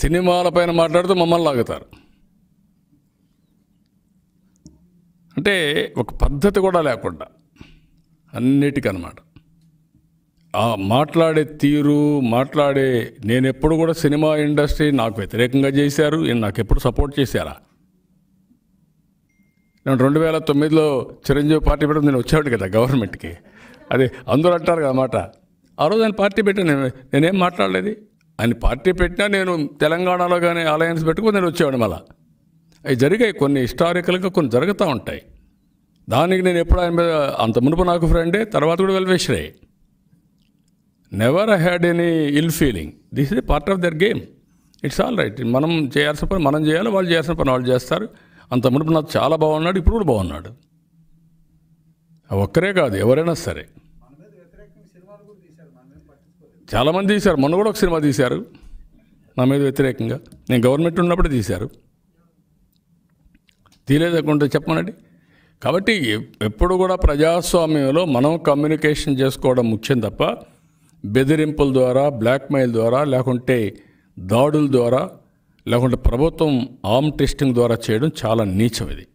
సినిమాలపైన మాట్లాడుతూ మమ్మల్ని లాగుతారు అంటే ఒక పద్ధతి కూడా లేకుండా అన్నిటికన్నమాట ఆ మాట్లాడే తీరు మాట్లాడే నేను ఎప్పుడు కూడా సినిమా ఇండస్ట్రీ నాకు వ్యతిరేకంగా చేశారు నాకు ఎప్పుడు సపోర్ట్ చేశారా నేను రెండు వేల తొమ్మిదిలో చిరంజీవి పార్టీ పెట్టడం నేను వచ్చాడు కదా గవర్నమెంట్కి అది అందరూ అంటారు కదా మాట ఆ రోజు నేను పార్టీ పెట్టాను నేనేం మాట్లాడలేదు ఆయన పార్టీ పెట్టినా నేను తెలంగాణలో కానీ అలయన్స్ పెట్టుకుని నేను వచ్చేవాడు మళ్ళా అవి జరిగాయి కొన్ని హిస్టారికల్గా కొన్ని జరుగుతూ ఉంటాయి దానికి నేను ఎప్పుడు ఆయన మీద అంత మునుపు నాకు ఫ్రెండే తర్వాత కూడా వెల్వేశ్వరే never had any ill feeling this is part of the game it's all right మనం చేయాల్సిన పని మనం చేయాలి వాళ్ళు చేయాల్సిన పని వాళ్ళు చేస్తారు అంత మునుపు నాకు చాలా బాగున్నాడు ఇప్పుడు కూడా బాగున్నాడు ఒక్కరే కాదు ఎవరైనా సరే చాలామంది తీశారు మొన్న కూడా ఒక సినిమా తీశారు నా మీద వ్యతిరేకంగా నేను గవర్నమెంట్ ఉన్నప్పుడే తీశారు తీయలేదనుకుంటే చెప్పమనండి కాబట్టి ఎప్పుడు కూడా ప్రజాస్వామ్యంలో మనం కమ్యూనికేషన్ చేసుకోవడం ముఖ్యం తప్ప బెదిరింపుల ద్వారా బ్లాక్మెయిల్ ద్వారా లేకుంటే దాడుల ద్వారా లేకుంటే ప్రభుత్వం ఆమ్ టెస్టింగ్ ద్వారా చేయడం చాలా నీచం ఇది